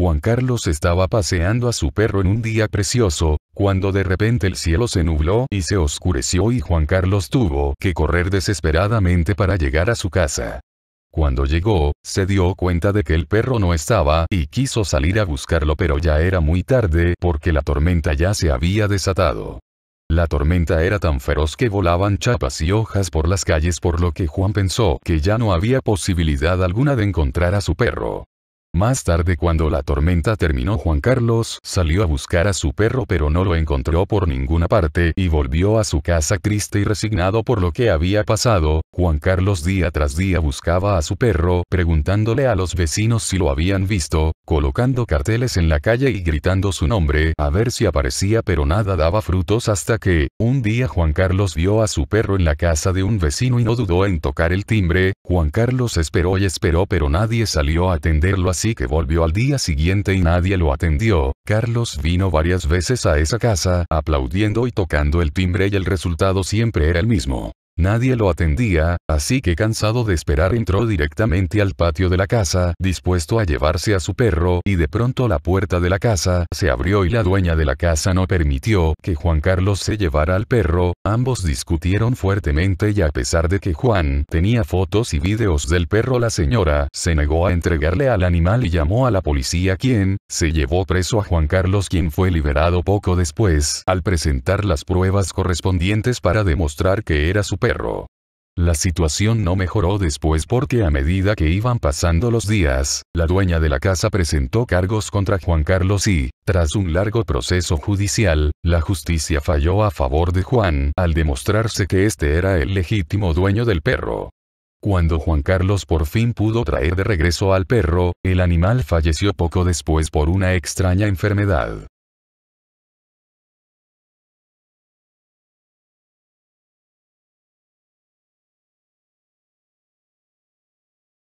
Juan Carlos estaba paseando a su perro en un día precioso, cuando de repente el cielo se nubló y se oscureció y Juan Carlos tuvo que correr desesperadamente para llegar a su casa. Cuando llegó, se dio cuenta de que el perro no estaba y quiso salir a buscarlo pero ya era muy tarde porque la tormenta ya se había desatado. La tormenta era tan feroz que volaban chapas y hojas por las calles por lo que Juan pensó que ya no había posibilidad alguna de encontrar a su perro. Más tarde cuando la tormenta terminó Juan Carlos salió a buscar a su perro pero no lo encontró por ninguna parte y volvió a su casa triste y resignado por lo que había pasado, Juan Carlos día tras día buscaba a su perro, preguntándole a los vecinos si lo habían visto, colocando carteles en la calle y gritando su nombre a ver si aparecía pero nada daba frutos hasta que, un día Juan Carlos vio a su perro en la casa de un vecino y no dudó en tocar el timbre, Juan Carlos esperó y esperó pero nadie salió a atenderlo así que volvió al día siguiente y nadie lo atendió, Carlos vino varias veces a esa casa, aplaudiendo y tocando el timbre y el resultado siempre era el mismo. Nadie lo atendía, así que cansado de esperar entró directamente al patio de la casa, dispuesto a llevarse a su perro, y de pronto la puerta de la casa se abrió y la dueña de la casa no permitió que Juan Carlos se llevara al perro, ambos discutieron fuertemente y a pesar de que Juan tenía fotos y videos del perro la señora se negó a entregarle al animal y llamó a la policía quien se llevó preso a Juan Carlos quien fue liberado poco después al presentar las pruebas correspondientes para demostrar que era su perro la situación no mejoró después porque a medida que iban pasando los días, la dueña de la casa presentó cargos contra Juan Carlos y, tras un largo proceso judicial, la justicia falló a favor de Juan al demostrarse que este era el legítimo dueño del perro. Cuando Juan Carlos por fin pudo traer de regreso al perro, el animal falleció poco después por una extraña enfermedad.